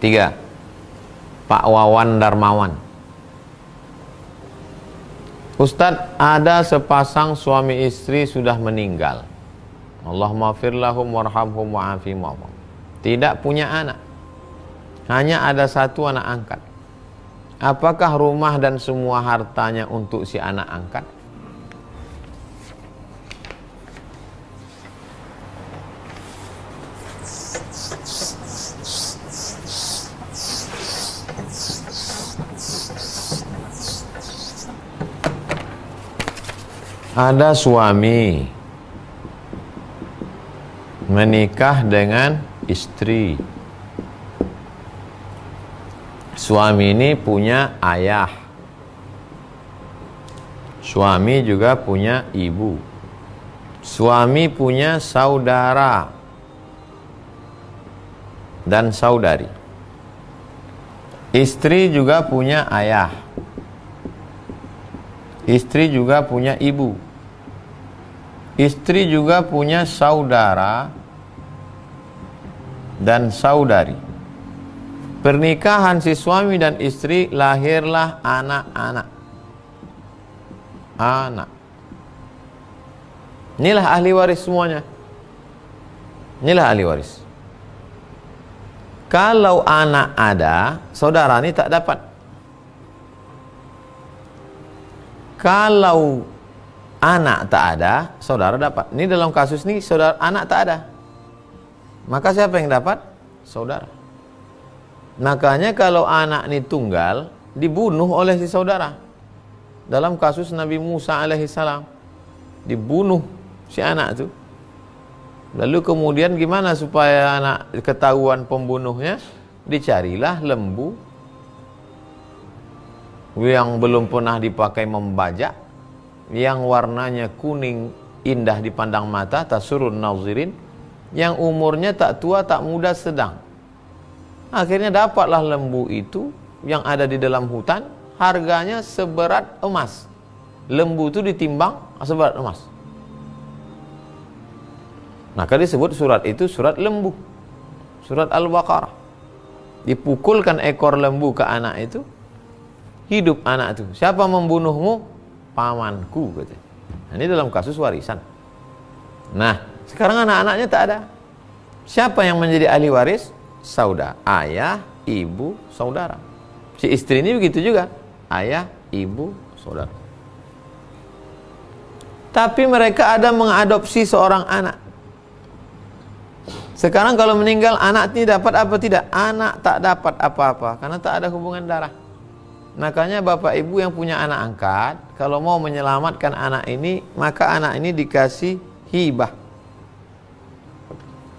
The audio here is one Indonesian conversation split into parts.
Tiga, Pak Wawan Darmawan. Ustadz, ada sepasang suami istri sudah meninggal. Allah maafir lahum warhamhum wa'afim Tidak punya anak. Hanya ada satu anak angkat. Apakah rumah dan semua hartanya untuk si anak angkat? ada suami menikah dengan istri. Suami ini punya ayah. Suami juga punya ibu. Suami punya saudara dan saudari. Istri juga punya ayah. Istri juga punya ibu. Istri juga punya saudara dan saudari. Pernikahan si suami dan istri lahirlah anak-anak. Anak. Inilah ahli waris semuanya. Inilah ahli waris. Kalau anak ada, saudara ini tak dapat. Kalau anak tak ada, saudara dapat. Ini dalam kasus ini saudara anak tak ada. Maka siapa yang dapat? Saudara. Makanya kalau anak ini tunggal, dibunuh oleh si saudara. Dalam kasus Nabi Musa alaihissalam, dibunuh si anak itu. Lalu kemudian gimana supaya anak ketahuan pembunuhnya? Dicarilah lembu yang belum pernah dipakai membajak, yang warnanya kuning indah dipandang mata, tasurun nauzirin, yang umurnya tak tua tak muda sedang. Akhirnya dapatlah lembu itu yang ada di dalam hutan, harganya seberat emas. Lembu itu ditimbang ah, seberat emas. Maka kali disebut surat itu surat lembu. Surat Al-Baqarah. Dipukulkan ekor lembu ke anak itu, hidup anak itu. Siapa membunuhmu? Pamanku katanya. Nah, ini dalam kasus warisan. Nah, sekarang anak-anaknya tak ada. Siapa yang menjadi ahli waris? Saudara, ayah, ibu, saudara. Si istri ini begitu juga. Ayah, ibu, saudara. Tapi mereka ada mengadopsi seorang anak. Sekarang kalau meninggal anak ini dapat apa tidak? Anak tak dapat apa-apa karena tak ada hubungan darah. Makanya bapak ibu yang punya anak angkat, kalau mau menyelamatkan anak ini, maka anak ini dikasih hibah.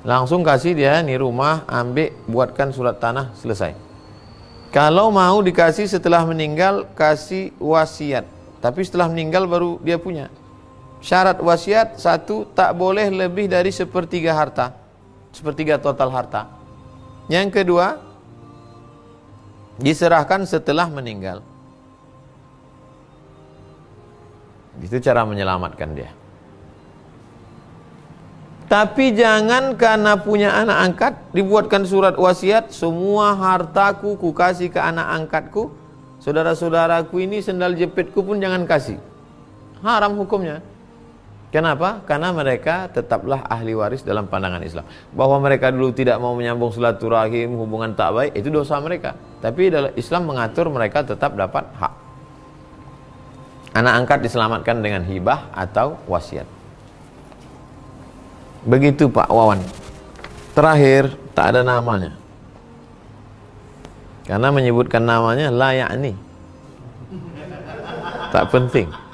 Langsung kasih dia nih rumah, ambil, buatkan surat tanah, selesai. Kalau mau dikasih setelah meninggal, kasih wasiat. Tapi setelah meninggal baru dia punya. Syarat wasiat, satu, tak boleh lebih dari sepertiga harta. Sepertiga total harta. Yang kedua, diserahkan setelah meninggal. Itu cara menyelamatkan dia. Tapi jangan karena punya anak angkat dibuatkan surat wasiat semua hartaku ku kasih ke anak angkatku, saudara-saudaraku ini sendal jepitku pun jangan kasih. Haram hukumnya. Kenapa? Karena mereka tetaplah ahli waris dalam pandangan Islam. Bahwa mereka dulu tidak mau menyambung silaturahim, hubungan tak baik, itu dosa mereka. Tapi dalam Islam mengatur mereka tetap dapat hak. Anak angkat diselamatkan dengan hibah atau wasiat. Begitu Pak Wawan. Terakhir, tak ada namanya. Karena menyebutkan namanya layak nih. Tak penting.